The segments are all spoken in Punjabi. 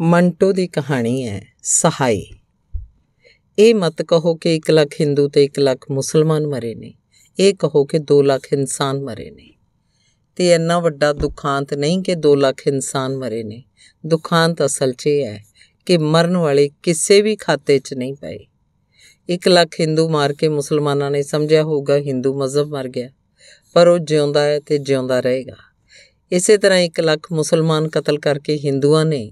ਮੰਟੋ ਦੀ ਕਹਾਣੀ ਹੈ ਸਹਾਈ ਇਹ ਮਤ ਕਹੋ ਕਿ 1 ਲੱਖ ਹਿੰਦੂ ਤੇ 1 ਲੱਖ ਮੁਸਲਮਾਨ ਮਰੇ ਨੇ ਇਹ ਕਹੋ ਕਿ 2 ਲੱਖ ਇਨਸਾਨ ਮਰੇ ਨੇ ਤੇ ਇੰਨਾ ਵੱਡਾ ਦੁਖਾਂਤ ਨਹੀਂ ਕਿ 2 ਲੱਖ ਇਨਸਾਨ ਮਰੇ ਨੇ ਦੁਖਾਂਤ ਅਸਲ 'ਚ ਇਹ ਹੈ ਕਿ ਮਰਨ ਵਾਲੇ ਕਿਸੇ ਵੀ ਖਾਤੇ 'ਚ ਨਹੀਂ ਪਏ 1 ਲੱਖ ਹਿੰਦੂ ਮਾਰ ਕੇ ਮੁਸਲਮਾਨਾਂ ਨੇ ਸਮਝਿਆ ਹੋਊਗਾ ਹਿੰਦੂ ਮਜ਼ਹਬ ਮਰ ਗਿਆ ਪਰ ਉਹ ਜਿਉਂਦਾ ਹੈ ਤੇ ਜਿਉਂਦਾ ਰਹੇਗਾ ਇਸੇ ਤਰ੍ਹਾਂ 1 ਲੱਖ ਮੁਸਲਮਾਨ ਕਤਲ ਕਰਕੇ ਹਿੰਦੂਆਂ ਨੇ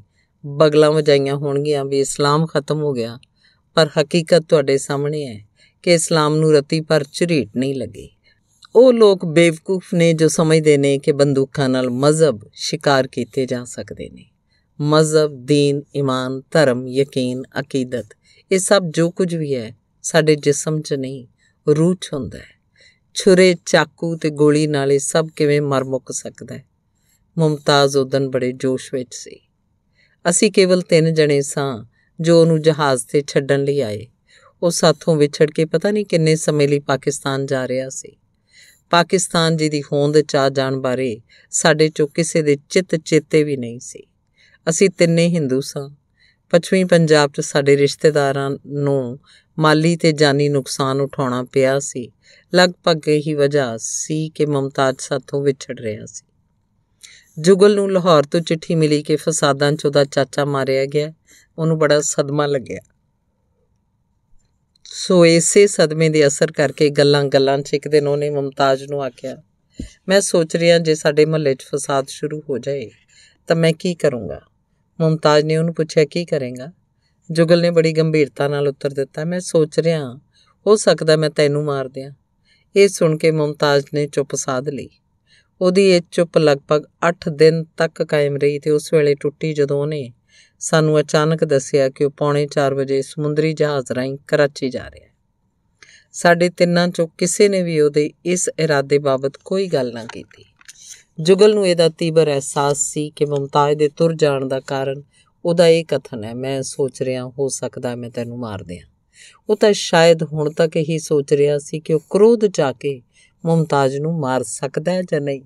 ਬਗਲਾਂ ਵਜਾਈਆਂ ਹੋਣਗੀਆਂ ਵੀ ਇਸਲਾਮ ਖਤਮ ਹੋ ਗਿਆ ਪਰ ਹਕੀਕਤ ਤੁਹਾਡੇ ਸਾਹਮਣੇ ਹੈ ਕਿ ਇਸਲਾਮ ਨੂੰ ਰਤੀ ਪਰ ਝਰੀਟ ਨਹੀਂ ਲੱਗੀ ਉਹ ਲੋਕ ਬੇਵਕੂਫ ਨੇ ਜੋ ਸਮਝਦੇ ਨੇ ਕਿ ਬੰਦੂਕਾਂ ਨਾਲ ਮਜ਼ਹਬ ਸ਼ਿਕਾਰ ਕੀਤੇ ਜਾ ਸਕਦੇ ਨੇ ਮਜ਼ਹਬ دین ਇਮਾਨ ਧਰਮ ਯਕੀਨ ਅਕੀਦਤ ਇਹ ਸਭ ਜੋ ਕੁਝ ਵੀ ਹੈ ਸਾਡੇ ਜਿਸਮ 'ਚ ਨਹੀਂ ਰੂਹ 'ਚ ਹੁੰਦਾ ਹੈ ਛੁਰੇ ਚਾਕੂ ਤੇ ਗੋਲੀ ਨਾਲ ਇਹ ਸਭ ਕਿਵੇਂ ਮਰ ਮੁੱਕ ਸਕਦਾ ਹੈ ਮੁਮਤਾਜ਼ ਉਦਨ ਬੜੇ ਜੋਸ਼ ਵਿੱਚ ਸੀ ਅਸੀਂ ਕੇਵਲ ਤਿੰਨ ਜਣੇ ਸਾਂ ਜੋ ਉਹਨੂੰ ਜਹਾਜ਼ ਤੇ ਛੱਡਣ ਲਈ ਆਏ ਉਹ ਸਾਥੋਂ ਵਿਛੜ ਕੇ ਪਤਾ ਨਹੀਂ ਕਿੰਨੇ ਸਮੇਂ ਲਈ ਪਾਕਿਸਤਾਨ ਜਾ ਰਿਹਾ ਸੀ ਪਾਕਿਸਤਾਨ ਜੀ ਦੀ ਹੋਂਦ ਚਾ ਜਾਣ ਬਾਰੇ ਸਾਡੇ ਚੋਂ ਕਿਸੇ ਦੇ ਚਿੱਤ ਚੇਤੇ ਵੀ ਨਹੀਂ ਸੀ ਅਸੀਂ ਤਿੰਨੇ ਹਿੰਦੂ ਸਾਂ ਪੱਛਮੀ ਪੰਜਾਬ 'ਚ ਸਾਡੇ ਰਿਸ਼ਤੇਦਾਰਾਂ ਨੂੰ ਮਾਲੀ ਤੇ ਜਾਨੀ ਨੁਕਸਾਨ ਉਠਾਉਣਾ ਪਿਆ ਸੀ ਲਗਭਗ ਇਹੀ ਵਜ੍ਹਾ ਸੀ ਕਿ ਮਮਤਾਜ ਸਾਥੋਂ ਵਿਛੜ ਰਿਹਾ ਸੀ ਜੁਗਲ ਨੂੰ ਲਾਹੌਰ ਤੋਂ ਚਿੱਠੀ ਮਿਲੀ ਕਿ ਫਸਾਦਾਂ 'ਚ ਉਹਦਾ ਚਾਚਾ ਮਾਰਿਆ ਗਿਆ ਉਹਨੂੰ ਬੜਾ ਸਦਮਾ ਲੱਗਿਆ ਸੋ ਇਸੇ ਸਦਮੇ ਦੇ ਅਸਰ ਕਰਕੇ ਗੱਲਾਂ-ਗੱਲਾਂ 'ਚ ਇੱਕ ਦਿਨ ਉਹਨੇ ਮਮਤਾਜ ਨੂੰ ਆਖਿਆ ਮੈਂ ਸੋਚ ਰਿਹਾ ਜੇ ਸਾਡੇ ਮਹੱਲੇ 'ਚ ਫਸਾਦ ਸ਼ੁਰੂ ਹੋ ਜਾਏ ਤਾਂ ਮੈਂ ਕੀ ਕਰੂੰਗਾ ਮਮਤਾਜ਼ ਨੇ ਉਹਨੂੰ ਪੁੱਛਿਆ ਕੀ ਕਰੇਗਾ ਜੁਗਲ ਨੇ ਬੜੀ ਗੰਭੀਰਤਾ ਨਾਲ ਉੱਤਰ ਦਿੱਤਾ ਮੈਂ ਸੋਚ ਰਿਹਾ ਹੋ ਸਕਦਾ ਮੈਂ ਤੈਨੂੰ ਮਾਰ ਦਿਆਂ ਇਹ ਸੁਣ ਕੇ ਮਮਤਾਜ਼ ਨੇ ਚੁੱਪ ਸਾਧ ਲਈ ਉਹਦੀ ਇਹ ਚੁੱਪ ਲਗਭਗ 8 ਦਿਨ ਤੱਕ ਕਾਇਮ ਰਹੀ ਤੇ ਉਸ ਵੇਲੇ ਟੁੱਟੀ ਜਦੋਂ ਉਹਨੇ ਸਾਨੂੰ ਅਚਾਨਕ ਦੱਸਿਆ ਕਿ ਉਹ ਪੌਣੇ 4 ਵਜੇ ਸਮੁੰਦਰੀ ਜਹਾਜ਼ ਰਾਹੀਂ ਕਰਾਚੀ ਜਾ ਰਿਹਾ ਹੈ ਸਾਡੇ ਤਿੰਨਾਂ ਚੋਂ ਕਿਸੇ ਨੇ ਵੀ ਉਹਦੇ ਇਸ ਇਰਾਦੇ ਬਾਬਤ ਕੋਈ ਗੱਲ ਨਾ ਕੀਤੀ ਜੁਗਲ ਨੂੰ ਇਹਦਾ ਤੀਬਰ ਅਹਿਸਾਸ ਸੀ ਕਿ ਮੁਮਤਾਜ਼ ਦੇ ਤੁਰ ਜਾਣ ਦਾ ਕਾਰਨ ਉਹਦਾ ਇਹ ਕਥਨ ਹੈ ਮੈਂ ਸੋਚ ਰਿਹਾ ਹੋ ਸਕਦਾ ਮੈਂ ਤੈਨੂੰ ਮਾਰ ਦਿਆਂ ਉਹ ਤਾਂ ਸ਼ਾਇਦ ਹੁਣ ਤੱਕ ਹੀ ਸੋਚ ਰਿਹਾ ਸੀ ਕਿ ਉਹ ਕ੍ਰੋਧ ਜਾ ਕੇ ਮੁਮਤਾਜ਼ ਨੂੰ ਮਾਰ ਸਕਦਾ ਹੈ ਜਾਂ ਨਹੀਂ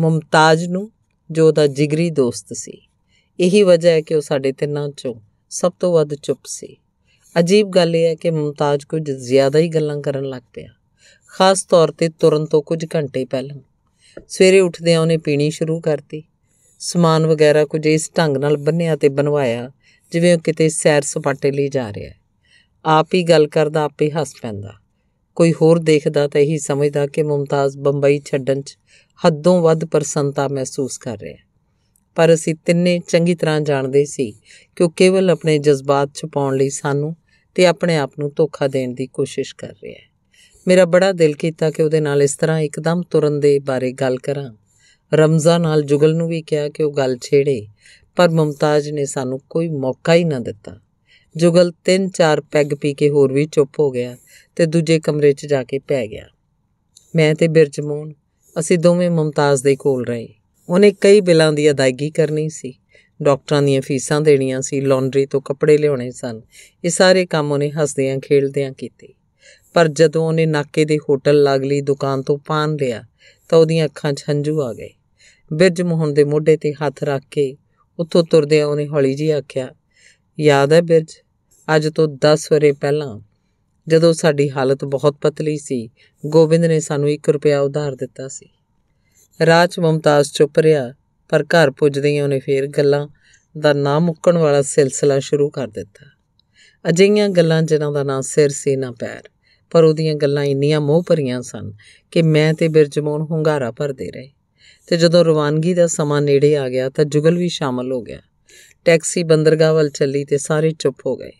ਮੁਮਤਾਜ਼ ਨੂੰ ਜੋ ਦਾ ਜਿਗਰੀ ਦੋਸਤ ਸੀ ਇਹੀ ਵਜ੍ਹਾ ਹੈ ਕਿ ਉਹ ਸਾਡੇ ਤਿੰਨਾਂ ਚੋਂ ਸਭ ਤੋਂ ਵੱਧ ਚੁੱਪ ਸੀ ਅਜੀਬ ਗੱਲ ਇਹ ਹੈ ਕਿ ਮੁਮਤਾਜ਼ ਕੁਝ ਜ਼ਿਆਦਾ ਹੀ ਗੱਲਾਂ ਕਰਨ ਲੱਗ ਪਿਆ ਖਾਸ ਤੌਰ ਤੇ ਤੁਰਨ ਤੋਂ ਕੁਝ ਘੰਟੇ ਪਹਿਲਾਂ ਸਵੇਰੇ ਉੱਠਦਿਆਂ ਉਹਨੇ ਪੀਣੀ ਸ਼ੁਰੂ ਕਰਤੀ ਸਮਾਨ ਵਗੈਰਾ ਕੁਝ ਇਸ ਢੰਗ ਨਾਲ ਬੰਨਿਆ ਤੇ ਬਣਵਾਇਆ ਜਿਵੇਂ ਉਹ ਕਿਤੇ ਸੈਰ ਸਪਾਟੇ ਲਈ ਜਾ ਰਿਹਾ ਹੈ ਆਪ ਹੀ ਗੱਲ ਕਰਦਾ ਆਪੇ ਹੱਸ ਪੈਂਦਾ ਕੋਈ ਹੋਰ ਦੇਖਦਾ ਤਾਂ ਇਹੀ ਸਮਝਦਾ ਕਿ ਮੁਮਤਾਜ਼ ਬੰਬਈ ਛੱਡਣ 'ਚ ਹੱਦੋਂ ਵੱਧ ਪ੍ਰਸੰਤਾ ਮਹਿਸੂਸ ਕਰ ਰਿਹਾ ਪਰ ਅਸੀਂ ਤਿੰਨੇ ਚੰਗੀ ਤਰ੍ਹਾਂ ਜਾਣਦੇ ਸੀ ਕਿ ਉਹ ਕੇਵਲ ਆਪਣੇ ਜਜ਼ਬਾਤ ਛੁਪਾਉਣ ਲਈ ਸਾਨੂੰ ਤੇ ਆਪਣੇ ਆਪ ਨੂੰ ਧੋਖਾ ਦੇਣ ਦੀ ਕੋਸ਼ਿਸ਼ ਕਰ ਰਿਹਾ ਹੈ ਮੇਰਾ ਬੜਾ ਦਿਲ ਕੀਤਾ ਕਿ ਉਹਦੇ ਨਾਲ ਇਸ ਤਰ੍ਹਾਂ ਇੱਕਦਮ ਤੁਰਨ ਦੇ ਬਾਰੇ ਗੱਲ ਕਰਾਂ ਰਮਜ਼ਾ ਨਾਲ ਜੁਗਲ ਨੂੰ ਵੀ ਕਿਹਾ ਕਿ ਉਹ ਗੱਲ ਛੇੜੇ ਪਰ ਮਮਤਾਜ ਨੇ ਸਾਨੂੰ ਕੋਈ ਮੌਕਾ ਹੀ ਨਾ ਦਿੱਤਾ ਜੁਗਲ ਤਿੰਨ ਚਾਰ ਪੈਗ ਪੀ ਕੇ ਹੋਰ ਵੀ ਚੁੱਪ ਹੋ ਗਿਆ ਤੇ ਦੂਜੇ ਕਮਰੇ 'ਚ ਜਾ ਕੇ ਪੈ ਗਿਆ ਮੈਂ ਤੇ ਬਿਰਜਮੋਨ ਅਸੀਂ ਦੋਵੇਂ ਮਮਤਾਜ਼ ਦੇ ਕੋਲ ਰਹੇ ਉਹਨੇ ਕਈ ਬਿੱਲਾਂ ਦੀ ਅਦਾਇਗੀ ਕਰਨੀ ਸੀ ਡਾਕਟਰਾਂ ਦੀਆਂ ਫੀਸਾਂ ਦੇਣੀਆਂ ਸੀ ਲਾਂਡਰੀ ਤੋਂ ਕੱਪੜੇ ਲਿਆਉਣੇ ਸਨ ਇਹ ਸਾਰੇ ਕੰਮ ਉਹਨੇ ਹੱਸਦਿਆਂ ਖੇਡਦਿਆਂ ਕੀਤੇ ਪਰ ਜਦੋਂ ਉਹਨੇ ਨਾਕੇ ਦੇ ਹੋਟਲ ਲਾਗਲੀ ਦੁਕਾਨ ਤੋਂ ਪਾਨ ਲਿਆ ਤਾਂ ਉਹਦੀਆਂ ਅੱਖਾਂ 'ਚ ਹੰਝੂ ਆ ਗਏ ਬਿਰਜ ਮੋਹਨ ਦੇ ਮੋਢੇ ਤੇ ਹੱਥ ਰੱਖ ਕੇ ਉੱਥੋਂ ਤੁਰਦਿਆਂ ਉਹਨੇ ਹੌਲੀ ਜਿਹੀ ਆਖਿਆ ਯਾਦ ਹੈ ਬਿਰਜ ਅੱਜ ਤੋਂ 10 ਵਰੇ ਪਹਿਲਾਂ ਜਦੋਂ ਸਾਡੀ ਹਾਲਤ ਬਹੁਤ ਪਤਲੀ ਸੀ ਗੋਬਿੰਦ ਨੇ ਸਾਨੂੰ 1 ਰੁਪਿਆ ਉਧਾਰ ਦਿੱਤਾ ਸੀ ਰਾਜ ਮਮਤਾਜ਼ ਚੁੱਪ ਰਿਹਾ ਪਰ ਘਰ ਪੁੱਜਦੇ ਹੀ ਉਹਨੇ ਫੇਰ ਗੱਲਾਂ ਦਾ ਨਾ ਮੁੱਕਣ ਵਾਲਾ ਸਿਲਸਿਲਾ ਸ਼ੁਰੂ ਕਰ ਦਿੱਤਾ ਅਜਿਹੀਆਂ ਗੱਲਾਂ ਜਿਨ੍ਹਾਂ ਦਾ ਨਾਂ ਸਿਰ ਸੀ ਨਾ ਪੈਰ ਪਰ ਉਹਦੀਆਂ ਗੱਲਾਂ ਇੰਨੀਆਂ ਮੋਹ ਭਰੀਆਂ ਸਨ ਕਿ ਮੈਂ ਤੇ ਬਿਰਜਮੋਨ ਹੁੰਗਾਰਾ ਭਰਦੇ ਰਹੇ ਤੇ ਜਦੋਂ ਰਵਾਨਗੀ ਦਾ ਸਮਾਂ ਨੇੜੇ ਆ ਗਿਆ ਤਾਂ ਜੁਗਲ ਵੀ ਸ਼ਾਮਲ ਹੋ ਗਿਆ ਟੈਕਸੀ ਬੰਦਰਗਾਹ ਵੱਲ ਚੱਲੀ ਤੇ ਸਾਰੇ ਚੁੱਪ ਹੋ ਗਏ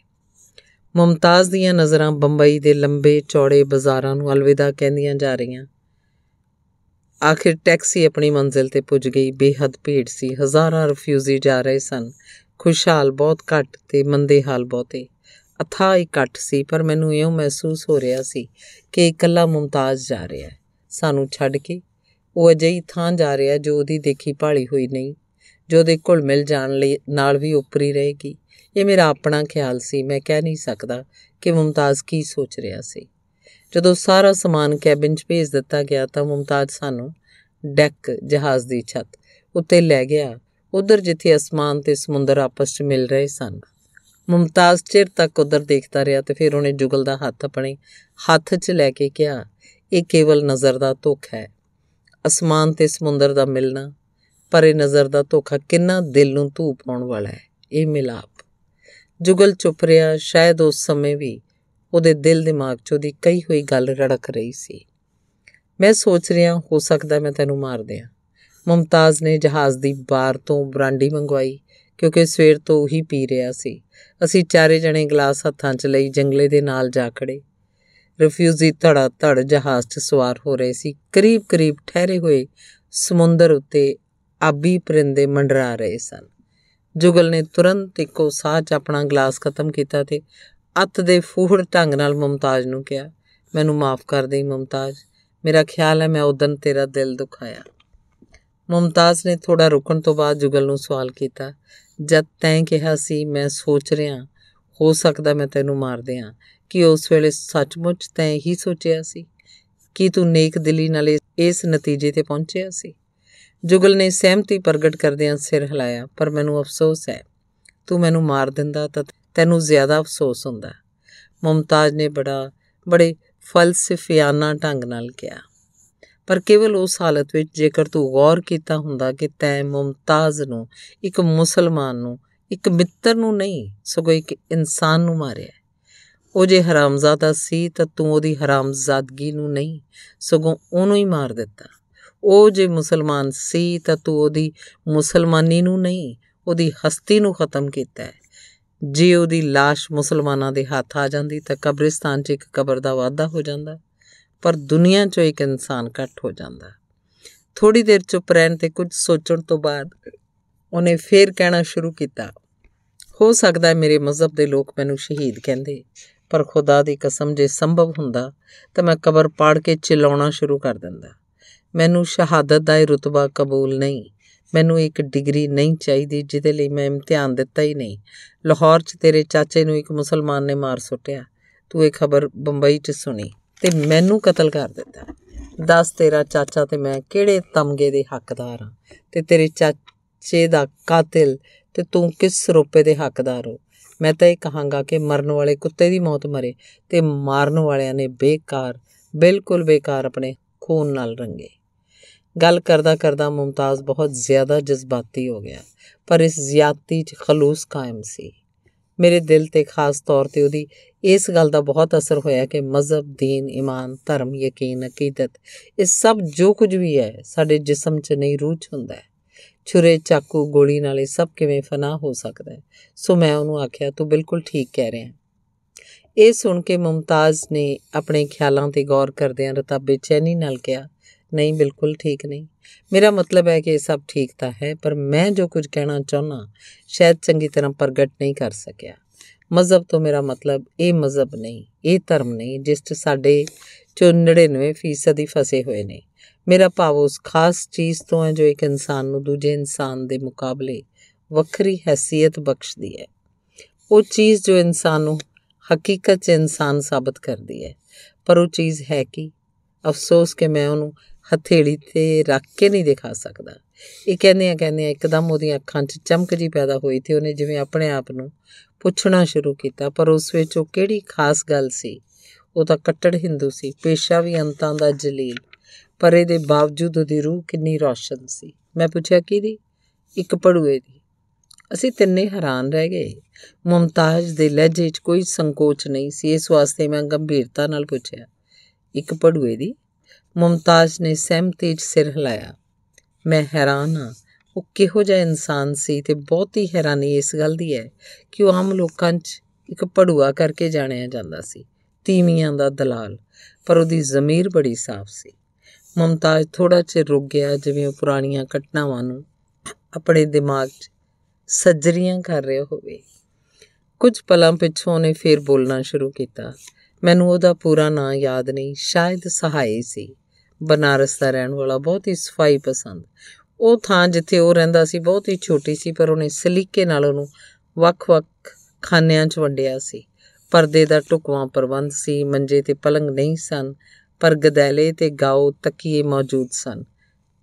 ਮੁਮਤਾਜ਼ ਦੀਆਂ ਨਜ਼ਰਾਂ ਬੰਬਈ ਦੇ ਲੰਬੇ ਚੌੜੇ ਬਾਜ਼ਾਰਾਂ ਨੂੰ ਅਲਵਿਦਾ ਕਹਿੰਦੀਆਂ ਜਾ ਰਹੀਆਂ ਆਖਿਰ ਟੈਕਸੀ ਆਪਣੀ ਮੰਜ਼ਿਲ ਤੇ ਪੁੱਜ ਗਈ ਬੇਹੱਦ ਭੀੜ ਸੀ ਹਜ਼ਾਰਾਂ ਰਿਫਿਊਜੀ ਜਾ ਰਹੇ ਸਨ ਖੁਸ਼ਹਾਲ ਬਹੁਤ ਘੱਟ ਤੇ ਮੰਦੇ ਹਾਲ ਬਹੁਤੇ ਅਥਾ ਇਕੱਠ ਸੀ ਪਰ ਮੈਨੂੰ ਇਹੋ ਮਹਿਸੂਸ ਹੋ ਰਿਹਾ ਸੀ ਕਿ ਇਕੱਲਾ ਮੁਮਤਾਜ਼ ਜਾ ਰਿਹਾ ਹੈ ਸਾਨੂੰ ਛੱਡ ਕੇ ਉਹ ਅਜਿਹੀ ਥਾਂ ਜਾ ਰਿਹਾ ਜੋ ਉਹਦੀ ਦੇਖੀ ਭਾਲੀ ਹੋਈ ਨਹੀਂ ਜੋ ਦੇ ਕੋਲ ਮਿਲ ਜਾਣ ਲਈ ਨਾਲ ਵੀ ਉਪਰੀ ਰਹੇਗੀ ਇਹ ਮੇਰਾ ਆਪਣਾ ਖਿਆਲ ਸੀ ਮੈਂ ਕਹਿ ਨਹੀਂ ਸਕਦਾ ਕਿ ਮੁਮਤਾਜ਼ ਕੀ ਸੋਚ ਰਿਹਾ ਸੀ ਜਦੋਂ ਸਾਰਾ ਸਮਾਨ ਕੈਬਿਨ 'ਚ ਭੇਜ ਦਿੱਤਾ ਗਿਆ ਤਾਂ ਮੁਮਤਾਜ਼ ਸਾਨੂੰ ਡੈਕ ਜਹਾਜ਼ ਦੀ ਛੱਤ ਉੱਤੇ ਲੈ ਗਿਆ ਉਧਰ ਜਿੱਥੇ ਅਸਮਾਨ ਤੇ ਸਮੁੰਦਰ ਆਪਸ 'ਚ ਮਿਲ ਰਹੇ ਸਨ ਮੁਮਤਾਜ਼ ਚਿਰ ਤੱਕ ਉਧਰ ਦੇਖਦਾ ਰਿਹਾ ਤੇ ਫਿਰ ਉਹਨੇ ਜੁਗਲ ਦਾ ਹੱਥ ਆਪਣੇ ਹੱਥ 'ਚ ਲੈ ਕੇ ਕਿਹਾ ਇਹ ਕੇਵਲ ਨਜ਼ਰ ਦਾ ਧੋਖਾ ਹੈ ਅਸਮਾਨ ਤੇ ਸਮੁੰਦਰ ਦਾ ਮਿਲਣਾ ਪਰੇ ਨਜ਼ਰ ਦਾ ਧੋਖਾ ਕਿੰਨਾ ਦਿਲ ਨੂੰ ਧੂ ਪਾਉਣ ਵਾਲਾ ਹੈ ਇਹ ਮਿਲਾਪ ਜੁਗਲ ਚੁੱਪ ਰਿਹਾ ਸ਼ਾਇਦ ਉਸ ਸਮੇਂ ਵੀ ਉਹਦੇ ਦਿਲ ਦਿਮਾਗ 'ਚ ਉਹਦੀ ਕਈ ਹੋਈ ਗੱਲ ਰੜਕ ਰਹੀ ਸੀ ਮੈਂ ਸੋਚ ਰਿਹਾ ਹੋ ਸਕਦਾ ਮੈਂ ਤੈਨੂੰ ਮਾਰ ਦਿਆਂ ਮੁਮਤਾਜ਼ ਨੇ ਜਹਾਜ਼ ਦੀ ਬਾਰ ਤੋਂ ਬਰਾਂਡੀ ਮੰਗਵਾਈ ਕਿਉਂਕਿ ਸਵੇਰ ਤੋਂ ਉਹੀ ਪੀ ਰਿਹਾ ਸੀ ਅਸੀਂ ਚਾਰੇ ਜਣੇ ਗਲਾਸ ਹੱਥਾਂ 'ਚ ਲਈ ਜੰਗਲੇ ਦੇ ਨਾਲ ਜਾ ਖੜੇ ਰਿਫਿਊਜੀ ਧੜਾ ਧੜ ਜਹਾਜ਼ 'ਚ ਸਵਾਰ ਹੋ ਰਹੇ ਸੀ ਕਰੀਬ ਕਰੀਬ ਠਹਿਰੇ ਹੋਏ ਸਮੁੰਦਰ ਉੱਤੇ ਆਬੀ ਪਰਿੰਦੇ ਮੰਡਰਾ ਰਹੇ ਸਨ ਜੁਗਲ ਨੇ ਤੁਰੰਤ ਇੱਕੋ ਸਾਹ 'ਚ ਆਪਣਾ ਗਲਾਸ ਖਤਮ ਕੀਤਾ ਤੇ ਅੱਤ ਦੇ ਫੂਹੜ ਢੰਗ ਨਾਲ ਮਮਤਾਜ਼ ਨੂੰ ਕਿਹਾ ਮੈਨੂੰ ਮਾਫ ਕਰ ਦੇ ਮਮਤਾਜ਼ ਮੇਰਾ ਖਿਆਲ ਹੈ ਮੈਂ ਉਦੋਂ ਤੇਰਾ ਦਿਲ ਦੁਖਾਇਆ ਮਮਤਾਜ਼ ਨੇ ਥੋੜਾ ਰੁਕਣ ਤੋਂ ਬਾਅਦ ਜੁਗਲ ਨੂੰ ਸਵਾਲ ਕੀਤਾ ਜਦ ਤੈਂ ਕਿਹਾ ਸੀ ਮੈਂ ਸੋਚ ਰਿਹਾ ਹੋ ਸਕਦਾ ਮੈਂ ਤੈਨੂੰ ਮਾਰ ਦਿਆਂ ਕਿ ਉਸ ਵੇਲੇ ਸੱਚਮੁੱਚ ਤੈਂ ਹੀ ਸੋਚਿਆ ਸੀ ਕਿ ਤੂੰ ਨੇਕ ਦਿਲੀ ਨਾਲ ਇਸ ਨਤੀਜੇ ਤੇ ਪਹੁੰਚਿਆ ਸੀ ਜੁਗਲ ਨੇ ਸਹਿਮਤੀ ਪ੍ਰਗਟ ਕਰਦਿਆਂ ਸਿਰ ਹਿਲਾਇਆ ਪਰ ਮੈਨੂੰ ਅਫਸੋਸ ਹੈ ਤੂੰ ਮੈਨੂੰ ਮਾਰ ਦਿੰਦਾ ਤਾਂ ਤੈਨੂੰ ਜ਼ਿਆਦਾ ਅਫਸੋਸ ਹੁੰਦਾ ਮੁਮਤਾਜ਼ ਨੇ ਬੜਾ ਬੜੇ ਫਲਸਫਿਆਨਾ ਢੰਗ ਨਾਲ ਕਿਹਾ ਪਰ ਕੇਵਲ ਉਸ ਹਾਲਤ ਵਿੱਚ ਜੇਕਰ ਤੂੰ ਗੌਰ ਕੀਤਾ ਹੁੰਦਾ ਕਿ ਤੈਂ ਮਮਤਾਜ ਨੂੰ ਇੱਕ ਮੁਸਲਮਾਨ ਨੂੰ ਇੱਕ ਮਿੱਤਰ ਨੂੰ ਨਹੀਂ ਸਗੋਂ ਇੱਕ ਇਨਸਾਨ ਨੂੰ ਮਾਰਿਆ ਉਹ ਜੇ ਹਰਾਮਜ਼ਾਦਾ ਸੀ ਤਾਂ ਤੂੰ ਉਹਦੀ ਹਰਾਮਜ਼ਾਦਗੀ ਨੂੰ ਨਹੀਂ ਸਗੋਂ ਉਹਨੂੰ ਹੀ ਮਾਰ ਦਿੱਤਾ ਉਹ ਜੇ ਮੁਸਲਮਾਨ ਸੀ ਤਾਂ ਤੂੰ ਉਹਦੀ ਮੁਸਲਮਾਨੀ ਨੂੰ ਨਹੀਂ ਉਹਦੀ ਹਸਤੀ ਨੂੰ ਖਤਮ ਕੀਤਾ ਹੈ ਜੇ ਉਹਦੀ লাশ ਮੁਸਲਮਾਨਾਂ ਦੇ ਹੱਥ ਆ ਜਾਂਦੀ ਤਾਂ ਕਬਰਿਸਤਾਨ 'ਚ ਇੱਕ ਕਬਰ ਦਾ ਵਾਅਦਾ ਹੋ ਜਾਂਦਾ ਪਰ ਦੁਨੀਆ 'ਚੋਂ ਇੱਕ ਇਨਸਾਨ ਘੱਟ ਹੋ ਜਾਂਦਾ ਥੋੜੀ ਦੇਰ ਚੁੱਪ ਰਹਿਣ ਤੇ ਕੁਝ ਸੋਚਣ ਤੋਂ ਬਾਅਦ ਉਹਨੇ ਫੇਰ ਕਹਿਣਾ ਸ਼ੁਰੂ ਕੀਤਾ ਹੋ ਸਕਦਾ ਹੈ ਮੇਰੇ ਮਜ਼ਹਬ ਦੇ ਲੋਕ ਮੈਨੂੰ ਸ਼ਹੀਦ ਕਹਿੰਦੇ ਪਰ ਖੁਦਾ ਦੀ ਕਸਮ ਜੇ ਸੰਭਵ ਹੁੰਦਾ ਤਾਂ ਮੈਂ ਕਬਰ ਪਾੜ ਕੇ ਚਿਲਾਉਣਾ ਸ਼ੁਰੂ ਕਰ ਦਿੰਦਾ ਮੈਨੂੰ ਸ਼ਹਾਦਤ ਦਾ ਇਹ ਰਤਬਾ ਕਬੂਲ ਨਹੀਂ ਮੈਨੂੰ ਇੱਕ ਡਿਗਰੀ ਨਹੀਂ ਚਾਹੀਦੀ ਜਿਹਦੇ ਲਈ ਮੈਂ ਇਮਤਿਹਾਨ ਦਿੱਤਾ ਹੀ ਨਹੀਂ ਲਾਹੌਰ 'ਚ ਤੇਰੇ ਚਾਚੇ ਨੂੰ ਇੱਕ ਮੁਸਲਮਾਨ ਨੇ ਮਾਰ ਸੁੱਟਿਆ ਤੂੰ ਇਹ ਖਬਰ ਬੰਬਈ 'ਚ ਸੁਣੀ ਤੇ ਮੈਨੂੰ ਕਤਲ ਕਰ ਦਿੱਤਾ ਦੱਸ ਤੇਰਾ ਚਾਚਾ ਤੇ ਮੈਂ ਕਿਹੜੇ ਤਮਗੇ ਦੇ ਹੱਕਦਾਰ ਹਾਂ ਤੇ ਤੇਰੇ ਚਾਚੇ ਦਾ ਕਾਤਿਲ ਤੇ ਤੂੰ ਕਿਸ ਰੂਪੇ ਦੇ ਹੱਕਦਾਰ ਹੋ ਮੈਂ ਤਾਂ ਇਹ ਕਹਾਂਗਾ ਕਿ ਮਰਨ ਵਾਲੇ ਕੁੱਤੇ ਦੀ ਮੌਤ ਮਰੇ ਤੇ ਮਾਰਨ ਵਾਲਿਆਂ ਨੇ ਬੇਕਾਰ ਬਿਲਕੁਲ ਬੇਕਾਰ ਆਪਣੇ ਖੂਨ ਨਾਲ ਰੰਗੇ ਗੱਲ ਕਰਦਾ ਕਰਦਾ ਮੁਮਤਾਜ਼ ਬਹੁਤ ਜ਼ਿਆਦਾ ਜਜ਼ਬਾਤੀ ਹੋ ਗਿਆ ਪਰ ਇਸ ਜ਼ਿਆਦਤੀ 'ਚ ਖਲੂਸ ਕਾਇਮ ਸੀ ਮੇਰੇ ਦਿਲ ਤੇ ਖਾਸ ਤੌਰ ਤੇ ਉਹਦੀ ਇਸ ਗੱਲ ਦਾ ਬਹੁਤ ਅਸਰ ਹੋਇਆ ਕਿ ਮਜ਼ਹਬ دین ਈਮਾਨ ਧਰਮ ਯਕੀਨ ਅਕੀਦਤ ਇਹ ਸਭ ਜੋ ਕੁਝ ਵੀ ਹੈ ਸਾਡੇ ਜਿਸਮ 'ਚ ਨਹੀਂ ਰੂਹ 'ਚ ਹੁੰਦਾ ਛੁਰੇ ਚਾਕੂ ਗੋਲੀ ਨਾਲ ਇਹ ਸਭ ਕਿਵੇਂ ਫਨਾ ਹੋ ਸਕਦਾ ਸੋ ਮੈਂ ਉਹਨੂੰ ਆਖਿਆ ਤੂੰ ਬਿਲਕੁਲ ਠੀਕ ਕਹਿ ਰਿਹਾ ਇਹ ਸੁਣ ਕੇ ਮੁਮਤਾਜ਼ ਨੇ ਆਪਣੇ ਖਿਆਲਾਂ ਤੇ ਗੌਰ ਕਰਦਿਆਂ ਰਤਾ ਬੇਚੈਨੀ ਨਾਲ ਕਿਹਾ ਨਹੀਂ ਬਿਲਕੁਲ ਠੀਕ ਨਹੀਂ ਮੇਰਾ ਮਤਲਬ ਹੈ ਕਿ ਇਹ ਸਭ ਠੀਕ ਤਾਂ ਹੈ ਪਰ ਮੈਂ ਜੋ ਕੁਝ ਕਹਿਣਾ ਚਾਹੁੰਨਾ ਸ਼ਾਇਦ ਚੰਗੀ ਤਰ੍ਹਾਂ ਪ੍ਰਗਟ ਨਹੀਂ ਕਰ ਸਕਿਆ ਮਜ਼ਹਬ ਤੋਂ ਮੇਰਾ ਮਤਲਬ ਇਹ ਮਜ਼ਹਬ ਨਹੀਂ ਇਹ ਧਰਮ ਨਹੀਂ ਜਿਸ 'ਚ ਸਾਡੇ ਚੋਂ 99% ਹੀ ਫਸੇ ਹੋਏ ਨੇ ਮੇਰਾ ਭਾਵ ਉਸ ਖਾਸ ਚੀਜ਼ ਤੋਂ ਹੈ ਜੋ ਇੱਕ ਇਨਸਾਨ ਨੂੰ ਦੂਜੇ ਇਨਸਾਨ ਦੇ ਮੁਕਾਬਲੇ ਵੱਖਰੀ ਹیثیت ਬਖਸ਼ਦੀ ਹੈ ਉਹ ਚੀਜ਼ ਜੋ ਇਨਸਾਨ ਨੂੰ ਹਕੀਕਤ 'ਚ ਇਨਸਾਨ ਸਾਬਤ ਕਰਦੀ ਹੈ ਪਰ ਉਹ ਚੀਜ਼ ਹੈ ਕਿ ਅਫਸੋਸ ਕਿ ਮੈਂ ਉਹਨੂੰ ਹਥੇਲੀ ਤੇ ਰੱਖ ਕੇ ਨਹੀਂ ਦਿਖਾ ਸਕਦਾ ਇਹ ਕਹਿੰਦੇ ਆ ਕਹਿੰਦੇ ਆ ਇੱਕਦਮ ਉਹਦੀਆਂ ਅੱਖਾਂ 'ਚ ਚਮਕ ਜੀ ਪੈਦਾ ਹੋਈ ਤੇ ਉਹਨੇ ਜਿਵੇਂ ਆਪਣੇ ਆਪ ਨੂੰ ਪੁੱਛਣਾ ਸ਼ੁਰੂ ਕੀਤਾ ਪਰ ਉਸ ਵਿੱਚ ਉਹ ਕਿਹੜੀ ਖਾਸ ਗੱਲ ਸੀ ਉਹ ਤਾਂ ਕੱਟੜ ਹਿੰਦੂ ਸੀ ਪੇਸ਼ਾ ਵੀ ਅੰਤਾਂ ਦਾ ਜਲੀਲ ਪਰ ਇਹਦੇ ਬਾਵਜੂਦ ਉਹਦੀ ਰੂਹ ਕਿੰਨੀ ਰੌਸ਼ਨ ਸੀ ਮੈਂ ਪੁੱਛਿਆ ਕਿਹਦੀ ਇੱਕ ਪੜੂਏ ਦੀ ਅਸੀਂ ਤਿੰਨੇ ਹੈਰਾਨ ਰਹਿ ਗਏ ਮੁਮਤਾਜ਼ ਦੇ ਲਹਿਜੇ 'ਚ ਕੋਈ ਸੰਕੋਚ ਨਹੀਂ ਸੀ ਇਸ ਵਾਸਤੇ ਮੈਂ ਗੰਭੀਰਤਾ ਨਾਲ ਪੁੱਛਿਆ ਇੱਕ ਪੜੂਏ ਦੀ ਮੁਮਤਾਜ਼ ਨੇ ਸਹਿਮਤੀ 'ਚ ਸਿਰ ਹਿਲਾਇਆ ਮੈਂ ਹੈਰਾਨ ਹਾਂ ਉਹ ਕਿਹੋ ਜਿਹਾ ਇਨਸਾਨ ਸੀ ਤੇ ਬਹੁਤੀ ਹੈਰਾਨੀ ਇਸ ਗੱਲ ਦੀ ਹੈ ਕਿ ਉਹ ਆਮ ਲੋਕਾਂ 'ਚ ਇੱਕ ਪੜੂਆ ਕਰਕੇ ਜਾਣਿਆ ਜਾਂਦਾ ਸੀ ਤੀਵੀਆਂ ਦਾ ਦਲਾਲ ਪਰ ਉਹਦੀ ਜ਼ਮੀਰ ਬੜੀ ਸਾਫ਼ ਸੀ ਮੁਮਤਾਜ਼ ਥੋੜਾ ਚਿਰ ਰੁਕ ਗਿਆ ਜਿਵੇਂ ਉਹ ਪੁਰਾਣੀਆਂ ਘਟਨਾਵਾਂ ਨੂੰ ਆਪਣੇ ਦਿਮਾਗ 'ਚ ਸੱਜਰੀਆਂ ਕਰ ਰਿਹਾ ਹੋਵੇ ਕੁਝ ਪਲਾਂ ਪਿੱਛੋਂ ਨੇ ਫੇਰ ਬੋਲਣਾ ਸ਼ੁਰੂ ਕੀਤਾ ਮੈਨੂੰ ਉਹਦਾ ਪੂਰਾ ਨਾਂ ਯਾਦ ਨਹੀਂ ਸ਼ਾਇਦ ਸਹਾਈ ਸੀ ਬਨਾਰਸ ਦਾ ਰਹਿਣ ਵਾਲਾ ਬਹੁਤ ਹੀ ਸਫਾਈ ਪਸੰਦ ਉਹ ਥਾਂ ਜਿੱਥੇ ਉਹ ਰਹਿੰਦਾ ਸੀ ਬਹੁਤ ਹੀ ਛੋਟੀ ਸੀ ਪਰ ਉਹਨੇ ਸਲੀਕੇ ਨਾਲ ਉਹਨੂੰ ਵੱਖ-ਵੱਖ ਖਾਨਿਆਂ 'ਚ ਵੰਡਿਆ ਸੀ ਪਰਦੇ ਦਾ ਟੁਕਵਾ ਪ੍ਰਬੰਧ ਸੀ ਮੰਜੇ ਤੇ ਪਲੰਗ ਨਹੀਂ ਸਨ ਪਰ ਗਦੈਲੇ ਤੇ ਗਾਉ ਤਕੀਏ ਮੌਜੂਦ ਸਨ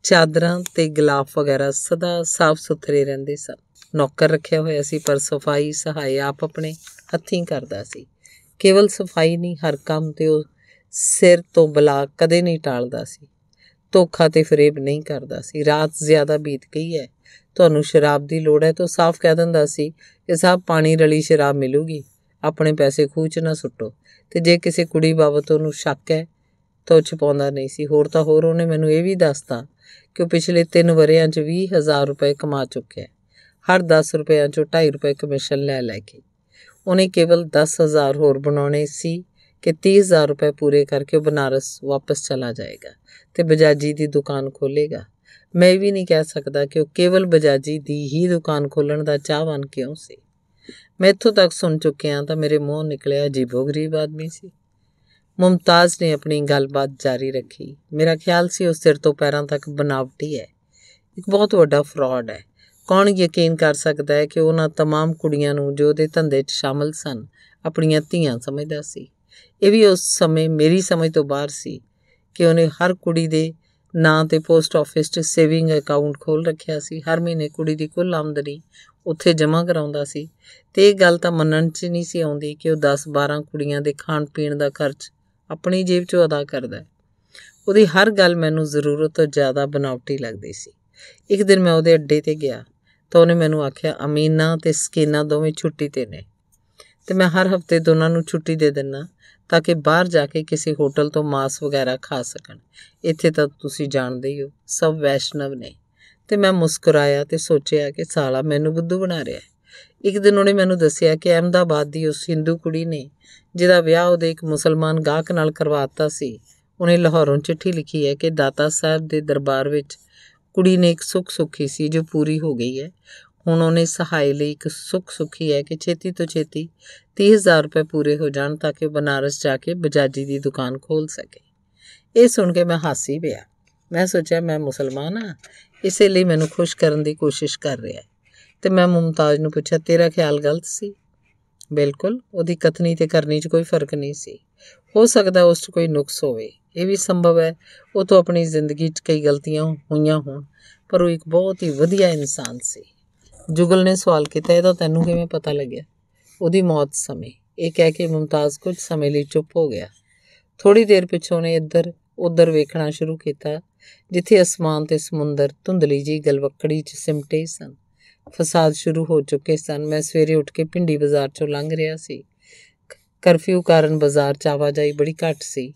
ਚਾਦਰਾਂ ਤੇ ਗਲਾਫ ਵਗੈਰਾ ਸਦਾ ਸਾਫ਼ ਸੁਥਰੇ ਰਹਿੰਦੇ ਸਨ ਨੌਕਰ ਰੱਖਿਆ ਹੋਇਆ ਸੀ ਪਰ ਸਫਾਈ ਸਹਾਇ ਆਪ ਆਪਣੇ ਹੱਥੀਂ ਕਰਦਾ ਸੀ ਕੇਵਲ ਸਫਾਈ ਨਹੀਂ ਹਰ ਕੰਮ ਤੇ ਉਹ ਸਿਰ ਤੋਂ ਬਲਾ ਕਦੇ ਨਹੀਂ ਟਾਲਦਾ ਸੀ ਧੋਖਾ ਤੇ ਫਰੇਬ ਨਹੀਂ ਕਰਦਾ ਸੀ ਰਾਤ ਜ਼ਿਆਦਾ ਬੀਤ ਗਈ ਹੈ ਤੁਹਾਨੂੰ ਸ਼ਰਾਬ ਦੀ ਲੋੜ ਹੈ ਤਾਂ ਸਾਫ਼ ਕਹਿ ਦਿੰਦਾ ਸੀ ਕਿ ਸਾਬ ਪਾਣੀ ਰਲੀ ਸ਼ਰਾਬ ਮਿਲੂਗੀ ਆਪਣੇ ਪੈਸੇ ਖੂਚ ਨਾ ਸੁੱਟੋ ਤੇ ਜੇ ਕਿਸੇ ਕੁੜੀ ਬਾਬਤ ਉਹਨੂੰ ਸ਼ੱਕ ਹੈ ਤਾਂ ਉਹ ਛਪਾਉਂਦਾ ਨਹੀਂ ਸੀ ਹੋਰ ਤਾਂ ਹੋਰ ਉਹਨੇ ਮੈਨੂੰ ਇਹ ਵੀ ਦੱਸਤਾ ਕਿ ਉਹ ਪਿਛਲੇ 3 ਵਰਿਆਂ 'ਚ 20000 ਰੁਪਏ ਕਮਾ ਚੁੱਕਿਆ ਹਰ 10 ਰੁਪਏ 'ਚੋਂ 2.5 ਰੁਪਏ ਕਮਿਸ਼ਨ ਲੈ ਲੈ ਕੇ ਉਹਨੇ ਕੇਵਲ 10000 ਹੋਰ ਬਣਾਉਣੇ ਸੀ ਕਿ 30000 ਰੁਪਏ ਪੂਰੇ ਕਰਕੇ ਬਨਾਰਸ ਵਾਪਸ ਚਲਾ ਜਾਏਗਾ ਤੇ ਬਜਾਜੀ ਦੀ ਦੁਕਾਨ ਖੋਲੇਗਾ ਮੈਂ ਵੀ ਨਹੀਂ ਕਹਿ ਸਕਦਾ ਕਿ ਉਹ ਕੇਵਲ ਬਜਾਜੀ ਦੀ ਹੀ ਦੁਕਾਨ ਖੋਲਣ ਦਾ ਚਾਹਵਾਨ ਕਿਉਂ ਸੀ ਮੈਂ ਇੱਥੋਂ ਤੱਕ ਸੁਣ ਚੁੱਕਿਆ ਤਾਂ ਮੇਰੇ ਮੂੰਹ ਨਿਕਲਿਆ ਜੀਬੋ ਗਰੀਬ ਆਦਮੀ ਸੀ ਮੁਮਤਾਜ਼ ਨੇ ਆਪਣੀ ਗੱਲਬਾਤ ਜਾਰੀ ਰੱਖੀ ਮੇਰਾ ਖਿਆਲ ਸੀ ਉਸ ਸਿਰ ਤੋਂ ਪੈਰਾਂ ਤੱਕ ਬਨਾਵਟੀ ਹੈ ਇੱਕ ਬਹੁਤ ਵੱਡਾ ਫਰਾਡ ਹੈ ਕੌਣ ਯਕੀਨ ਕਰ ਸਕਦਾ ਹੈ ਕਿ ਉਹਨਾਂ तमाम ਕੁੜੀਆਂ ਨੂੰ ਜੋ ਉਹਦੇ ਧੰਦੇ 'ਚ ਸ਼ਾਮਲ ਸਨ ਆਪਣੀਆਂ ਧੀਆਂ ਸਮਝਦਾ ਸੀ ਇਹ ਵੀ ਉਸ ਸਮੇਂ ਮੇਰੀ ਸਮਝ ਤੋਂ ਬਾਹਰ ਸੀ ਕਿ ਉਹਨੇ ਹਰ ਕੁੜੀ ਦੇ ਨਾਂ ਤੇ ਪੋਸਟ ਆਫਿਸ 'ਚ ਸੇਵਿੰਗ ਅਕਾਊਂਟ ਖੋਲ ਰੱਖਿਆ ਸੀ ਹਰ ਮਹੀਨੇ ਕੁੜੀ ਦੀ ਕੁੱਲ ਆਮਦਨੀ ਉੱਥੇ ਜਮ੍ਹਾਂ ਕਰਾਉਂਦਾ ਸੀ ਤੇ ਇਹ ਗੱਲ ਤਾਂ ਮੰਨਣ 'ਚ ਨਹੀਂ ਸੀ ਆਉਂਦੀ ਕਿ ਉਹ 10-12 ਕੁੜੀਆਂ ਦੇ ਖਾਣ ਪੀਣ ਦਾ ਖਰਚ ਆਪਣੀ ਜੇਬ 'ਚੋਂ ਅਦਾ ਕਰਦਾ ਉਹਦੀ ਹਰ ਗੱਲ ਮੈਨੂੰ ਜ਼ਰੂਰਤ ਤੋਂ ਜ਼ਿਆਦਾ ਬਨਾਵਟੀ ਲੱਗਦੀ ਸੀ ਇੱਕ ਦਿਨ ਮੈਂ ਉਹਦੇ ਅੱਡੇ ਤੇ ਗਿਆ ਤਾਂ ਉਹਨੇ ਮੈਨੂੰ ਆਖਿਆ ਅਮੀਨਾ ਤੇ ਸਕੀਨਾ ਦੋਵੇਂ ਛੁੱਟੀ ਤੇ ਨੇ ਤੇ ਮੈਂ ਹਰ ਹਫਤੇ ਦੋਨਾਂ ਨੂੰ ਛੁੱਟੀ ਦੇ ਦਿੰਨਾ ਤਾਂ ਕਿ ਬਾਹਰ ਜਾ ਕੇ ਕਿਸੇ ਹੋਟਲ ਤੋਂ ਮਾਸ ਵਗੈਰਾ ਖਾ ਸਕਣ ਇੱਥੇ ਤਾਂ ਤੁਸੀਂ ਜਾਣਦੇ ਹੀ ਹੋ ਸਭ ਵੈਸ਼ਨਵ ਨੇ ਤੇ ਮੈਂ ਮੁਸਕਰਾਇਆ ਤੇ ਸੋਚਿਆ ਕਿ ਸਾਲਾ ਮੈਨੂੰ ਬੁੱਧੂ ਬਣਾ ਰਿਹਾ ਹੈ ਇੱਕ ਦਿਨ ਉਹਨੇ ਮੈਨੂੰ ਦੱਸਿਆ ਕਿ ਅਹਿਮਦਾਬਾਦ ਦੀ ਉਸ ਹਿੰਦੂ ਕੁੜੀ ਨੇ ਜਿਹਦਾ ਵਿਆਹ ਉਹਦੇ ਇੱਕ ਮੁਸਲਮਾਨ ਗਾਹਕ ਨਾਲ ਕਰਵਾਤਾ ਸੀ ਉਹਨੇ ਲਾਹੌਰੋਂ ਚਿੱਠੀ ਲਿਖੀ ਹੈ ਕਿ ਦਾਤਾ ਸਾਹਿਬ ਦੇ ਦਰਬਾਰ ਵਿੱਚ ਕੁੜੀ ਨੇ ਇੱਕ ਸੁੱਖ ਸੁਖੀ ਸੀ ਜੋ ਪੂਰੀ ਹੋ ਗਈ ਹੈ ਹੁਣ ਉਹਨੇ ਸਹਾਈ ਲਈ ਇੱਕ ਸੁੱਖ ਸੁਖੀ ਹੈ ਕਿ ਛੇਤੀ ਤੋਂ ਛੇਤੀ 30000 ਰੁਪਏ ਪੂਰੇ ਹੋ ਜਾਣ ਤਾਂ ਕਿ ਬਨਾਰਸ ਜਾ ਕੇ ਬਜਾਜੀ ਦੀ ਦੁਕਾਨ ਖੋਲ ਸਕੇ ਇਹ ਸੁਣ ਕੇ ਮੈਂ ਹਾਸੀ ਪਿਆ ਮੈਂ ਸੋਚਿਆ ਮੈਂ ਮੁਸਲਮਾਨ ਹਾਂ ਇਸੇ ਲਈ ਮੈਨੂੰ ਖੁਸ਼ ਕਰਨ ਦੀ ਕੋਸ਼ਿਸ਼ ਕਰ ਰਿਹਾ ਹੈ ਤੇ ਮੈਂ ਮੁਮਤਾਜ਼ ਨੂੰ ਪੁੱਛਿਆ ਤੇਰਾ ਖਿਆਲ ਗਲਤ ਸੀ ਬਿਲਕੁਲ ਉਹਦੀ ਕਤਨੀ ਤੇ ਕਰਨੀ 'ਚ ਕੋਈ ਫਰਕ ਨਹੀਂ ਸੀ ਹੋ ਸਕਦਾ ਉਸ 'ਚ ਕੋਈ ਨੁਕਸ ਹੋਵੇ ਇਹ ਵੀ ਸੰਭਵ ਹੈ ਉਹ ਤੋਂ ਆਪਣੀ ਜ਼ਿੰਦਗੀ 'ਚ ਕਈ ਗਲਤੀਆਂ ਹੋਈਆਂ ਹੋਣ ਪਰ ਉਹ ਇੱਕ ਬਹੁਤ ਹੀ ਵਧੀਆ ਇਨਸਾਨ ਸੀ ਜੁਗਲ ਨੇ ਸਵਾਲ ਕੀਤਾ ਇਹਦਾ ਤੈਨੂੰ ਕਿਵੇਂ ਪਤਾ ਲੱਗਿਆ ਉਹਦੀ ਮੌਤ ਸਮੇਂ ਇਹ ਕਹਿ ਕੇ ਮੁਮਤਾਜ਼ ਕੁਝ ਸਮੇਂ ਲਈ ਚੁੱਪ ਹੋ ਗਿਆ ਥੋੜੀ ਦੇਰ ਪਿਛੋਂ ਨੇ ਇੱਧਰ ਉੱਧਰ ਵੇਖਣਾ ਸ਼ੁਰੂ ਕੀਤਾ ਜਿੱਥੇ ਅਸਮਾਨ ਤੇ ਸਮੁੰਦਰ ਧੁੰਦਲੀ ਜੀ ਗਲਵਕੜੀ 'ਚ ਸਿਮਟੇ ਸਨ ਫਸਾਦ ਸ਼ੁਰੂ ਹੋ ਚੁੱਕੇ ਸਨ ਮੈਂ ਸਵੇਰੇ ਉੱਠ ਕੇ ਪਿੰਡੀ ਬਾਜ਼ਾਰ 'ਚੋਂ ਲੰਘ ਰਿਹਾ ਸੀ ਕਰਫਿਊ ਕਾਰਨ ਬਾਜ਼ਾਰ 'ਚ ਆਵਾਜਾਈ ਬੜੀ ਘੱਟ ਸੀ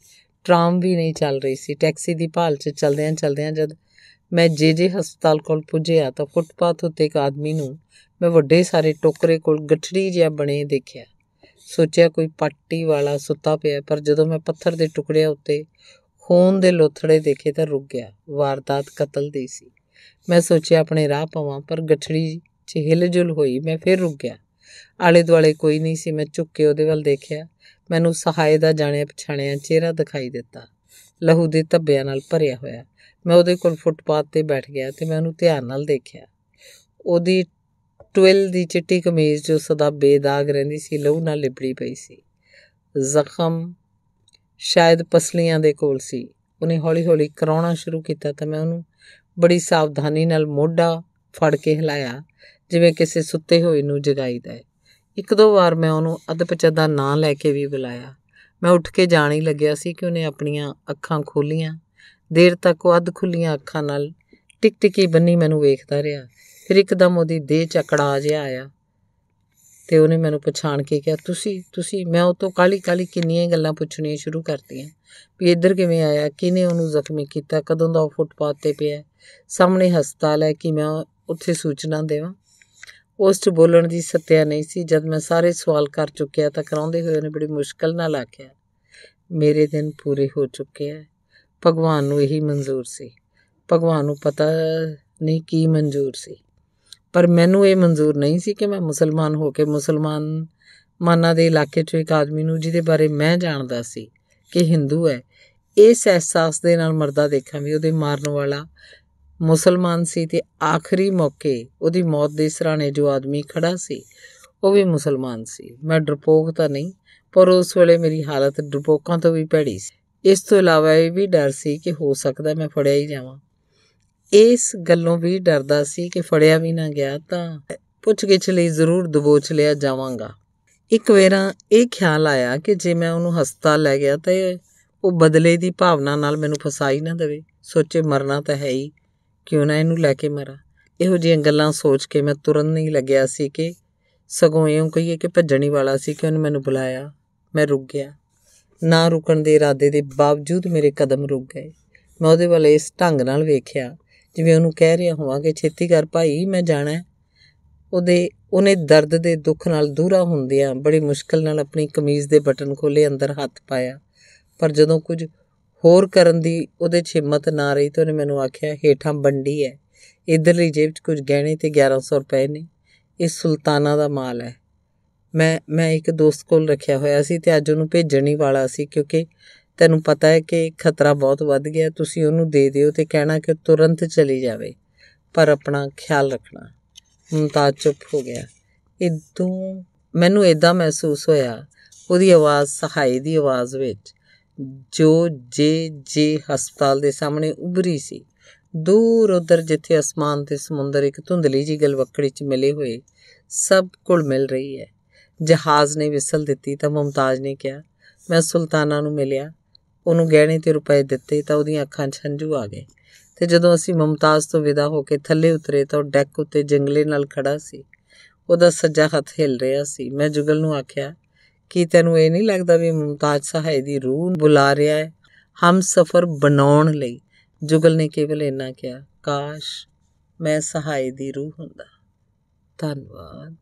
ਟ੍ਰਾਮ ਵੀ ਨਹੀਂ ਚੱਲ ਰਹੀ ਸੀ ਟੈਕਸੀ ਦੀ ਭਾਲ 'ਚ ਚਲਦਿਆਂ ਚਲਦਿਆਂ ਜਦ ਮੈਂ ਜੇ ਜੇ ਹਸਪਤਾਲ ਕੋਲ ਪੁੱਜਿਆ ਤਾਂ ਫੁੱਟਪਾਥ ਉੱਤੇ ਇੱਕ ਆਦਮੀ ਨੂੰ ਮੈਂ ਵੱਡੇ ਸਾਰੇ ਟੋਕਰੇ ਕੋਲ ਗੱਠੜੀ ਜਿਹਾ ਬਣੇ ਦੇਖਿਆ ਸੋਚਿਆ ਕੋਈ ਪੱਟੀ ਵਾਲਾ ਸੁੱਤਾ ਪਿਆ ਪਰ ਜਦੋਂ ਮੈਂ ਪੱਥਰ ਦੇ ਟੁਕੜਿਆਂ ਉੱਤੇ ਖੂਨ ਦੇ ਲੋਥੜੇ ਦੇਖੇ ਤਾਂ ਰੁਕ ਗਿਆ ਵਾਰਦਾਤ ਕਤਲ ਦੀ ਸੀ ਮੈਂ ਸੋਚਿਆ ਆਪਣੇ ਰਾਹ ਪਾਵਾਂ ਪਰ ਗੱਠੜੀ ਚ ਹਿਲਜੁਲ ਹੋਈ ਮੈਂ ਫਿਰ ਰੁਕ ਗਿਆ ਆਲੇ ਦੁਆਲੇ ਕੋਈ ਨਹੀਂ ਸੀ ਮੈਂ ਚੁੱਕ ਕੇ ਉਹਦੇ ਵੱਲ ਦੇਖਿਆ ਮੈਨੂੰ ਸਹਾਇ ਦਾ ਜਾਣਿਆ ਪਛਾਣਿਆ ਚਿਹਰਾ ਦਿਖਾਈ ਦਿੱਤਾ ਲਹੂ ਦੇ ਧੱਬਿਆਂ ਨਾਲ ਭਰਿਆ ਹੋਇਆ ਮੈਂ ਉਹਦੇ ਕੋਲ ਫੁੱਟਪਾਥ ਤੇ ਬੈਠ ਗਿਆ ਤੇ ਮੈਂ ਉਹਨੂੰ ਧਿਆਨ ਨਾਲ ਦੇਖਿਆ ਉਹਦੀ 12 ਦੀ ਚਿੱਟੀ ਕਮੀਜ਼ ਜੋ ਸਦਾ ਬੇਦਾਗ ਰਹਿੰਦੀ ਸੀ ਲਹੂ ਨਾਲ ਲਿਬੜੀ ਪਈ ਸੀ ਜ਼ਖਮ ਸ਼ਾਇਦ ਪਸਲੀਆਂ ਦੇ ਕੋਲ ਸੀ ਉਹਨੇ ਹੌਲੀ-ਹੌਲੀ ਕਰਾਉਣਾ ਸ਼ੁਰੂ ਕੀਤਾ ਤਾਂ ਮੈਂ ਉਹਨੂੰ ਬੜੀ ਸਾਵਧਾਨੀ ਨਾਲ ਮੋਢਾ ਫੜ ਕੇ ਹਿਲਾਇਆ ਜਿਵੇਂ ਕਿਸੇ ਸੁੱਤੇ ਹੋਏ ਨੂੰ ਜਗਾਈਦਾ ਹੈ ਇੱਕ ਦੋ ਵਾਰ ਮੈਂ ਉਹਨੂੰ ਅਦਪਚਦਾ ਨਾਂ ਲੈ ਕੇ ਵੀ ਬੁਲਾਇਆ ਮੈਂ ਉੱਠ ਕੇ ਜਾਣ ਹੀ ਲੱਗਿਆ ਸੀ ਕਿ ਉਹਨੇ ਆਪਣੀਆਂ ਅੱਖਾਂ ਖੋਲੀਆਂ ਦੇਰ ਤੱਕ ਉਹ ਅੱਧ ਖੁੱਲੀਆਂ ਅੱਖਾਂ ਨਾਲ ਟਿਕ ਟਿਕੀ ਬੰਨੀ ਮੈਨੂੰ ਵੇਖਦਾ ਰਿਹਾ ਫਿਰ ਇੱਕਦਮ ਉਹਦੀ ਦੇਹ ਚਕੜਾ ਜਿਹਾ ਆਇਆ ਤੇ ਉਹਨੇ ਮੈਨੂੰ ਪਛਾਣ ਕੇ ਕਿਹਾ ਤੁਸੀਂ ਤੁਸੀਂ ਮੈਂ ਉਹ ਤੋਂ ਕਾਲੀ ਕਾਲੀ ਕਿੰਨੀਆਂ ਗੱਲਾਂ ਪੁੱਛਣੀਆਂ ਸ਼ੁਰੂ ਕਰਤੀਆਂ ਵੀ ਇੱਧਰ ਕਿਵੇਂ ਆਇਆ ਕਿਨੇ ਉਹਨੂੰ ਜ਼ਖਮੀ ਕੀਤਾ ਕਦੋਂ ਦਾ ਉਹ ਫੁੱਟਪਾਥ ਤੇ ਪਿਆ ਸਾਹਮਣੇ ਹਸਪਤਾਲ ਹੈ ਕਿ ਮੈਂ ਉੱਥੇ ਸੂਚਨਾ ਦੇਵਾਂ ਉਸ ਤੋਂ ਬੋਲਣ ਦੀ ਸੱਤਿਆ ਨਹੀਂ ਸੀ ਜਦ ਮੈਂ ਸਾਰੇ ਸਵਾਲ ਕਰ ਚੁੱਕਿਆ ਤਾਂ ਕਰਾਉਂਦੇ ਹੋਏ ਉਹਨੇ ਬੜੀ ਮੁਸ਼ਕਲ ਨਾਲ ਆਖਿਆ ਮੇਰੇ ਦਿਨ ਪੂਰੇ ਹੋ ਚੁੱਕੇ ਆ ਭਗਵਾਨ ਨੂੰ ਇਹੀ ਮਨਜ਼ੂਰ ਸੀ ਭਗਵਾਨ ਨੂੰ ਪਤਾ ਨਹੀਂ ਕੀ ਮਨਜ਼ੂਰ ਸੀ ਪਰ ਮੈਨੂੰ ਇਹ ਮਨਜ਼ੂਰ ਨਹੀਂ ਸੀ ਕਿ ਮੈਂ ਮੁਸਲਮਾਨ ਹੋ ਕੇ ਮੁਸਲਮਾਨ ਮਾਨਾ ਦੇ ਇਲਾਕੇ 'ਚ ਇੱਕ ਆਦਮੀ ਨੂੰ ਜਿਹਦੇ ਬਾਰੇ ਮੈਂ ਜਾਣਦਾ ਸੀ ਕਿ ਹਿੰਦੂ ਹੈ ਇਸ ਅਹਿਸਾਸ ਦੇ ਨਾਲ ਮਰਦਾ ਦੇਖਾਂ ਵੀ ਉਹਦੇ ਮਾਰਨ ਵਾਲਾ ਮੁਸਲਮਾਨ ਸੀ ਤੇ ਆਖਰੀ ਮੌਕੇ ਉਹਦੀ ਮੌਤ ਦੇ ਸਰਾਣੇ ਜੋ ਆਦਮੀ ਖੜਾ ਸੀ ਉਹ ਵੀ ਮੁਸਲਮਾਨ ਸੀ ਮੈਂ ਡਰਪੋਕ ਤਾਂ ਨਹੀਂ ਪਰ ਉਸ ਵੇਲੇ ਮੇਰੀ ਹਾਲਤ ਡਰਪੋਕਾਂ ਤੋਂ ਵੀ ਭੈੜੀ ਸੀ ਇਸ ਤੋਂ ਇਲਾਵਾ ਇਹ ਵੀ ਡਰ ਸੀ ਕਿ ਹੋ ਸਕਦਾ ਮੈਂ ਫੜਿਆ ਹੀ ਜਾਵਾਂ ਇਸ ਗੱਲੋਂ ਵੀ ਡਰਦਾ ਸੀ ਕਿ ਫੜਿਆ ਵੀ ਨਾ ਗਿਆ ਤਾਂ ਪੁੱਛ ਕੇ ਲਈ ਜ਼ਰੂਰ ਦਬੋਚ ਲਿਆ ਜਾਵਾਂਗਾ ਇੱਕ ਵੇਰਾ ਇਹ ਖਿਆਲ ਆਇਆ ਕਿ ਜੇ ਮੈਂ ਉਹਨੂੰ ਹਸਪਤਾਲ ਲੈ ਗਿਆ ਤਾਂ ਉਹ ਬਦਲੇ ਦੀ ਭਾਵਨਾ ਨਾਲ ਮੈਨੂੰ ਫਸਾਈ ਨਾ ਦੇਵੇ ਸੋਚੇ ਮਰਨਾ ਤਾਂ ਹੈ ਹੀ ਕਿਉਂ ਨਾ ਇਹਨੂੰ ਲੈ ਕੇ ਮਰਾਂ ਇਹੋ ਜਿਹੀਆਂ ਗੱਲਾਂ ਸੋਚ ਕੇ ਮੈਂ ਤੁਰਨ ਨਹੀਂ ਲੱਗਿਆ ਸੀ ਕਿ ਸਗੋਂ ਇਹ ਕਹੀਏ ਕਿ ਭੱਜਣੀ ਵਾਲਾ ਸੀ ਕਿ ਉਹਨੇ ਮੈਨੂੰ ਬੁਲਾਇਆ ਮੈਂ ਰੁਕ ਗਿਆ ਨਾ ਰੁਕਣ ਦੇ ਇਰਾਦੇ ਦੇ ਬਾਵਜੂਦ ਮੇਰੇ ਕਦਮ ਰੁਕ ਗਏ ਮੈਂ ਉਹਦੇ ਵੱਲ ਇਸ ਢੰਗ ਨਾਲ ਵੇਖਿਆ ਜਿਵੇਂ ਉਹਨੂੰ ਕਹਿ ਰਿਹਾ ਹੋਵਾਂ ਕਿ ਛੇਤੀ ਕਰ ਭਾਈ ਮੈਂ ਜਾਣਾ ਉਹਦੇ ਉਹਨੇ ਦਰਦ ਦੇ ਦੁੱਖ ਨਾਲ ਦੂਰਾ ਹੁੰਦਿਆਂ ਬੜੀ ਮੁਸ਼ਕਲ ਨਾਲ ਆਪਣੀ ਕਮੀਜ਼ ਦੇ ਬਟਨ ਖੋਲੇ ਅੰਦਰ ਹੱਥ ਪਾਇਆ ਪਰ ਜਦੋਂ ਕੁਝ ਹੋਰ ਕਰਨ ਦੀ ਉਹਦੇ 'ਚ ਹਿੰਮਤ ਨਾ ਰਹੀ ਤਾਂ ਉਹਨੇ ਮੈਨੂੰ ਆਖਿਆ ਹੇਠਾਂ ਬੰਡੀ ਹੈ ਇਧਰਲੀ ਜੇਬ 'ਚ ਕੁਝ ਗਹਿਣੇ ਤੇ 1100 ਰੁਪਏ ਨੇ ਇਹ ਸੁਲਤਾਨਾ ਦਾ ਮਾਲ ਹੈ ਮੈਂ ਮੈਂ ਇੱਕ ਦੋਸਤ ਕੋਲ ਰੱਖਿਆ ਹੋਇਆ ਸੀ ਤੇ ਅੱਜ ਉਹਨੂੰ ਭੇਜਣ ਹੀ ਵਾਲਾ ਸੀ ਕਿਉਂਕਿ ਤੈਨੂੰ ਪਤਾ ਹੈ ਕਿ ਖਤਰਾ ਬਹੁਤ ਵੱਧ ਗਿਆ ਤੁਸੀਂ ਉਹਨੂੰ ਦੇ ਦਿਓ ਤੇ ਕਹਿਣਾ ਕਿ ਤੁਰੰਤ ਚਲੀ ਜਾਵੇ ਪਰ ਆਪਣਾ ਖਿਆਲ ਰੱਖਣਾ ਮੁਮਤਾਜ਼ ਚੁੱਪ ਹੋ ਗਿਆ ਇਦੋਂ ਮੈਨੂੰ ਇਦਾਂ ਮਹਿਸੂਸ ਹੋਇਆ ਉਹਦੀ ਆਵਾਜ਼ ਸਹਾਈ ਦੀ ਆਵਾਜ਼ ਵਿੱਚ ਜੋ ਜੇ ਜੇ ਹਸਪਤਾਲ ਦੇ ਸਾਹਮਣੇ ਉਭਰੀ ਸੀ ਦੂਰ ਉਧਰ ਜਿੱਥੇ ਅਸਮਾਨ ਤੇ ਸਮੁੰਦਰ ਇੱਕ ਧੁੰਦਲੀ ਜੀ ਗਲਵੱਕੜੀ 'ਚ ਮਿਲੇ ਹੋਏ ਸਭ ਕੁਲ ਮਿਲ ਰਹੀ ਹੈ ਜਹਾਜ਼ ਨੇ ਵਿਸਲ ਦਿੱਤੀ ਤਾਂ ਮਮਤਾਜ ਨੇ ਕਿਹਾ ਮੈਂ ਸੁਲਤਾਨਾ ਨੂੰ ਮਿਲਿਆ ਉਹਨੂੰ ਗਹਿਣੇ ਤੇ ਰੁਪਏ ਦਿੱਤੇ ਤਾਂ ਉਹਦੀਆਂ ਅੱਖਾਂ ਛੰਝੂ ਆ ਗਏ ਤੇ ਜਦੋਂ ਅਸੀਂ ਮਮਤਾਜ ਤੋਂ ਵਿਦਾ ਹੋ ਕੇ ਥੱਲੇ ਉਤਰੇ ਤਾਂ ਉਹ ਡੈਕ ਉੱਤੇ ਜੰਗਲੇ ਨਾਲ ਖੜਾ ਸੀ ਉਹਦਾ ਸੱਜਾ ਹੱਥ ਹਿਲ ਰਿਹਾ ਸੀ ਮੈਂ ਜੁਗਲ ਨੂੰ ਆਖਿਆ ਕਿ ਤੈਨੂੰ ਇਹ ਨਹੀਂ ਲੱਗਦਾ ਵੀ ਮਮਤਾਜ ਸਹਾਈ ਦੀ ਰੂਹ ਬੁਲਾ ਰਿਹਾ ਹੈ ਹਮ ਸਫਰ ਬਣਾਉਣ ਲਈ ਜੁਗਲ ਨੇ ਕੇਵਲ ਇੰਨਾ ਕਿਹਾ ਕਾਸ਼ ਮੈਂ ਸਹਾਈ ਦੀ ਰੂਹ ਹੁੰਦਾ ਧੰਨਵਾਦ